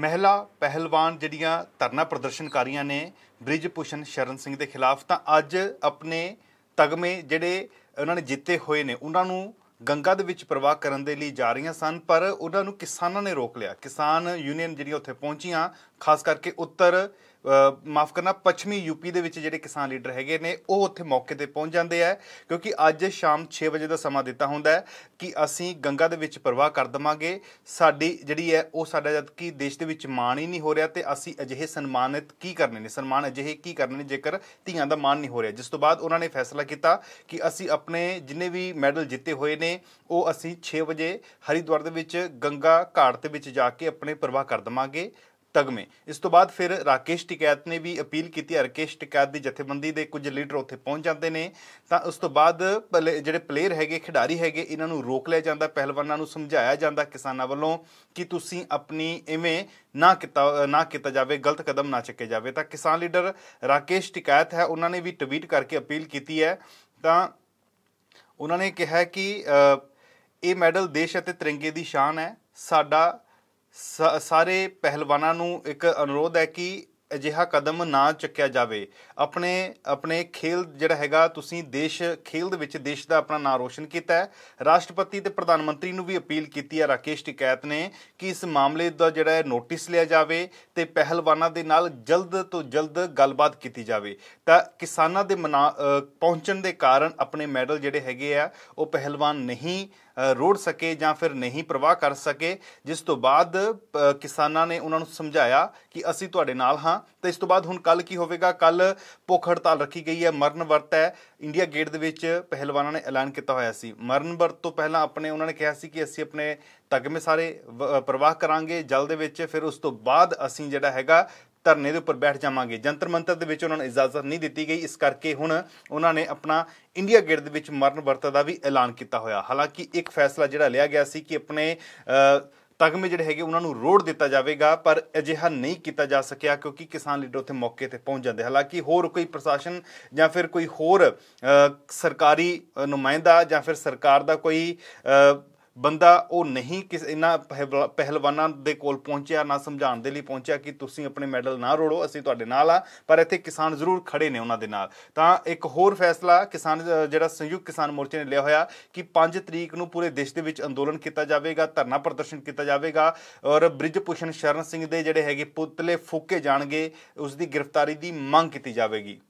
ਮਹਿਲਾ ਪਹਿਲਵਾਨ ਜਿਹੜੀਆਂ ਧਰਨਾ ਪ੍ਰਦਰਸ਼ਨਕਾਰੀਆਂ ਨੇ ਬ੍ਰਿਜ ਪੁਸ਼ਨ ਸ਼ਰਨ ਸਿੰਘ ਦੇ ਖਿਲਾਫ ਤਾਂ ਅੱਜ ਆਪਣੇ ਤਗਮੇ ਜਿਹੜੇ ਉਹਨਾਂ ਨੇ ਜਿੱਤੇ ਹੋਏ ਨੇ ਉਹਨਾਂ ਨੂੰ ਗੰਗਾ ਦੇ ਵਿੱਚ ਪ੍ਰਵਾਹ ਕਰਨ ਦੇ ਲਈ ਜਾ ਰਹੀਆਂ ਸਨ ਪਰ ਉਹਨਾਂ ਨੂੰ ਕਿਸਾਨਾਂ ਨੇ ਰੋਕ ਲਿਆ ਕਿਸਾਨ ਯੂਨੀਅਨ ਜਿਹੜੀਆਂ ਉੱਥੇ ਪਹੁੰਚੀਆਂ ਖਾਸ ਕਰਕੇ ਉੱਤਰ ਮਾਫ ਕਰਨਾ ਪੱਛਮੀ ਯੂਪੀ ਦੇ ਵਿੱਚ ਜਿਹੜੇ ਕਿਸਾਨ ਲੀਡਰ ਹੈਗੇ ਨੇ ਉਹ ਉੱਥੇ ਮੌਕੇ ਤੇ ਪਹੁੰਚ ਜਾਂਦੇ ਆ ਕਿਉਂਕਿ ਅੱਜ ਸ਼ਾਮ 6 ਵਜੇ ਦਾ ਸਮਾਂ ਦਿੱਤਾ ਹੁੰਦਾ ਹੈ ਕਿ ਅਸੀਂ ਗੰਗਾ ਦੇ ਵਿੱਚ ਪ੍ਰਵਾਹ ਕਰ ਦਵਾਂਗੇ ਸਾਡੀ ਜਿਹੜੀ ਹੈ ਉਹ ਸਾਡਾ ਜਦ ਕਿ ਦੇਸ਼ ਦੇ ਵਿੱਚ ਮਾਣ ਹੀ ਨਹੀਂ ਹੋ ਰਿਹਾ ਤੇ ਅਸੀਂ ਅਜਿਹੇ ਸਨਮਾਨਿਤ ਕੀ ਕਰਨੇ ਨੇ ਸਨਮਾਨ ਅਜਿਹੇ ਕੀ ਕਰਨੇ ਨੇ ਜੇਕਰ ਧੀਆਂ ਦਾ ਮਾਣ ਨਹੀਂ ਹੋ ਰਿਹਾ ਜਿਸ ਤੋਂ ਬਾਅਦ ਉਹਨਾਂ ਨੇ ਫੈਸਲਾ ਕੀਤਾ ਕਿ ਅਸੀਂ ਆਪਣੇ ਜਿੰਨੇ ਵੀ ਮੈਡਲ ਜਿੱਤੇ ਹੋਏ ਨੇ ਉਹ ਅਸੀਂ 6 ਵਜੇ ਹਰੀਦਵਾਰ ਦੇ ਵਿੱਚ ਗੰਗਾ ਘਾਟ ਦੇ ਵਿੱਚ ਜਾ ਕੇ ਆਪਣੇ ਪ੍ਰਵਾਹ ਕਰ ਦਵਾਂਗੇ ਤਗਮੇ ਇਸ ਤੋਂ ਬਾਅਦ ਫਿਰ ਰਾਕੇਸ਼ ਟਿਕੈਤ ਨੇ ਵੀ ਅਪੀਲ ਕੀਤੀ ਹੈ ਟਿਕੈਤ ਦੀ ਜਥੇਬੰਦੀ ਦੇ ਕੁਝ ਲੀਡਰ ਉੱਥੇ ਪਹੁੰਚ ਜਾਂਦੇ ਨੇ ਤਾਂ ਉਸ ਤੋਂ ਬਾਅਦ ਜਿਹੜੇ ਪਲੇਅਰ ਹੈਗੇ ਖਿਡਾਰੀ ਹੈਗੇ ਇਹਨਾਂ ਨੂੰ ਰੋਕ ਲਿਆ ਜਾਂਦਾ ਪਹਿਲਵਾਨਾਂ ਨੂੰ ਸਮਝਾਇਆ ਜਾਂਦਾ ਕਿਸਾਨਾਂ ਵੱਲੋਂ ਕਿ ਤੁਸੀਂ ਆਪਣੀ ਐਵੇਂ ਨਾ ਕੀਤਾ ਨਾ ਕੀਤਾ ਜਾਵੇ ਗਲਤ ਕਦਮ ਨਾ ਚੱਕੇ ਜਾਵੇ ਤਾਂ ਕਿਸਾਨ ਲੀਡਰ ਰਾਕੇਸ਼ ਟਿਕੈਤ ਹੈ ਉਹਨਾਂ ਨੇ ਵੀ ਟਵੀਟ ਕਰਕੇ ਅਪੀਲ ਕੀਤੀ ਹੈ ਤਾਂ ਉਹਨਾਂ ਨੇ ਕਿਹਾ ਕਿ ਇਹ ਮੈਡਲ ਦੇਸ਼ ਅਤੇ ਤਿਰੰਗੇ ਦੀ ਸ਼ਾਨ ਹੈ ਸਾਡਾ ਸਾਰੇ ਪਹਿਲਵਾਨਾਂ ਨੂੰ ਇੱਕ ਅਨੁਰੋਧ ਹੈ ਕਿ ਅਜਿਹਾ ਕਦਮ ਨਾ ਚੱਕਿਆ ਜਾਵੇ ਆਪਣੇ ਆਪਣੇ ਖੇਲ ਜਿਹੜਾ ਹੈਗਾ ਤੁਸੀਂ ਦੇਸ਼ ਖੇਲ ਦੇ ਵਿੱਚ ਦੇਸ਼ ਦਾ ਆਪਣਾ ਨਾਂ ਰੋਸ਼ਨ ਕੀਤਾ ਹੈ ਰਾਸ਼ਟਰਪਤੀ ਤੇ ਪ੍ਰਧਾਨ ਮੰਤਰੀ ਨੂੰ ਵੀ ਅਪੀਲ ਕੀਤੀ ਹੈ ਰਾਕੇਸ਼ ਟਿਕੈਤ ਨੇ ਕਿ ਇਸ ਮਾਮਲੇ ਦਾ ਜਿਹੜਾ ਹੈ ਨੋਟਿਸ ਲਿਆ ਜਾਵੇ ਤੇ ਪਹਿਲਵਾਨਾਂ ਦੇ ਨਾਲ ਜਲਦ ਤੋਂ ਜਲਦ ਗੱਲਬਾਤ ਕੀਤੀ ਜਾਵੇ ਤਾਂ ਕਿਸਾਨਾਂ ਦੇ ਪਹੁੰਚਣ ਦੇ ਕਾਰਨ ਆਪਣੇ ਮੈਡਲ ਜਿਹੜੇ ਹੈਗੇ ਆ ਉਹ ਪਹਿਲਵਾਨ ਨਹੀਂ ਰੋੜ ਸਕੇ ਜਾਂ ਫਿਰ ਨਹੀਂ ਪ੍ਰਵਾਹ ਕਰ ਸਕੇ ਜਿਸ ਤੋਂ ਬਾਅਦ ਕਿਸਾਨਾਂ ਨੇ ਉਹਨਾਂ ਨੂੰ ਸਮਝਾਇਆ ਕਿ ਅਸੀਂ ਤੁਹਾਡੇ ਨਾਲ ਹਾਂ ਤੇ ਇਸ ਤੋਂ ਬਾਅਦ ਹੁਣ ਕੱਲ ਕੀ ਹੋਵੇਗਾ ਕੱਲ ਭੁੱਖ ਹੜਤਾਲ ਰੱਖੀ ਗਈ ਹੈ ਮਰਨ ਵਰਤ ਹੈ ਇੰਡੀਆ ਗੇਟ ਦੇ ਵਿੱਚ ਪਹਿਲਵਾਨਾਂ ਨੇ ਐਲਾਨ ਕੀਤਾ ਹੋਇਆ ਸੀ ਮਰਨ ਵਰਤ ਤੋਂ ਪਹਿਲਾਂ ਆਪਣੇ ਉਹਨਾਂ ਨੇ ਕਿਹਾ ਸੀ ਕਿ ਅਸੀਂ ਆਪਣੇ ਤਗਮੇ ਸਾਰੇ ਪ੍ਰਵਾਹ ਕਰਾਂਗੇ ਜਲ ਦੇ ਵਿੱਚ ਫਿਰ ਉਸ ਤੋਂ ਬਾਅਦ ਅਸੀਂ ਜਿਹੜਾ ਹੈਗਾ ਧਰਨੇ ਦੇ ਉੱਪਰ ਬੈਠ ਜਾਵਾਂਗੇ ਜੰਤਰ ਮੰਤਰ ਦੇ ਵਿੱਚ ਉਹਨਾਂ ਨੂੰ ਇਜਾਜ਼ਤ ਨਹੀਂ ਦਿੱਤੀ ਗਈ ਇਸ ਕਰਕੇ ਹੁਣ ਉਹਨਾਂ ਨੇ ਆਪਣਾ ਇੰਡੀਆ ਗੇਟ ਦੇ ਵਿੱਚ ਮਰਨ ਵਰਤ ਦਾ ਵੀ ਐਲਾਨ ਕੀਤਾ ਹੋਇਆ ਹਾਲਾਂਕਿ ਇੱਕ ਫੈਸਲਾ ਜਿਹੜਾ ਲਿਆ ਗਿਆ ਸੀ ਕਿ ਆਪਣੇ ਤਗਮੇ ਜਿਹੜੇ ਹੈਗੇ ਉਹਨਾਂ ਨੂੰ ਰੋੜ ਦਿੱਤਾ ਜਾਵੇਗਾ ਪਰ ਅਜਿਹਾ ਨਹੀਂ ਕੀਤਾ ਜਾ ਸਕਿਆ ਕਿਉਂਕਿ ਕਿਸਾਨ ਲੀਡਰ ਉੱਥੇ ਮੌਕੇ ਤੇ ਪਹੁੰਚ ਜਾਂਦੇ ਹਾਲਾਂਕਿ ਹੋਰ ਕੋਈ ਪ੍ਰਸ਼ਾਸਨ ਜਾਂ ਫਿਰ ਕੋਈ ਹੋਰ ਸਰਕਾਰੀ ਨੁਮਾਇੰਦਾ ਜਾਂ ਫਿਰ ਸਰਕਾਰ ਦਾ ਕੋਈ ਬੰਦਾ ਉਹ ਨਹੀਂ ਕਿਸ ਇਹਨਾਂ ਪਹਿਲਵਾਨਾਂ ਦੇ ਕੋਲ ਪਹੁੰਚਿਆ ਨਾ ਸਮਝਾਉਣ ਦੇ ਲਈ ਪਹੁੰਚਿਆ ਕਿ ਤੁਸੀਂ ਆਪਣੇ ਮੈਡਲ ਨਾ ਰੋੜੋ ਅਸੀਂ ਤੁਹਾਡੇ ਨਾਲ ਆ ਪਰ ਇੱਥੇ ਕਿਸਾਨ ਜ਼ਰੂਰ ਖੜੇ ਨੇ ਉਹਨਾਂ ਦੇ ਨਾਲ ਤਾਂ ਇੱਕ ਹੋਰ ਫੈਸਲਾ ਕਿਸਾਨ ਜਿਹੜਾ ਸੰਯੁਕਤ ਕਿਸਾਨ ਮੋਰਚੇ ਨੇ ਲਿਆ ਹੋਇਆ ਕਿ 5 ਤਰੀਕ ਨੂੰ ਪੂਰੇ ਦੇਸ਼ ਦੇ ਵਿੱਚ ਅੰਦੋਲਨ ਕੀਤਾ ਜਾਵੇਗਾ ਧਰਨਾ ਪ੍ਰਦਰਸ਼ਨ ਕੀਤਾ ਜਾਵੇਗਾ ਔਰ ਬ੍ਰਿਜ ਪੁਸ਼ਨ ਸ਼ਰਨ ਸਿੰਘ ਦੇ ਜਿਹੜੇ ਹੈਗੇ ਪੁਤਲੇ ਫੂਕੇ ਜਾਣਗੇ ਉਸ ਦੀ ਗ੍ਰਿਫਤਾਰੀ ਦੀ ਮੰਗ ਕੀਤੀ ਜਾਵੇਗੀ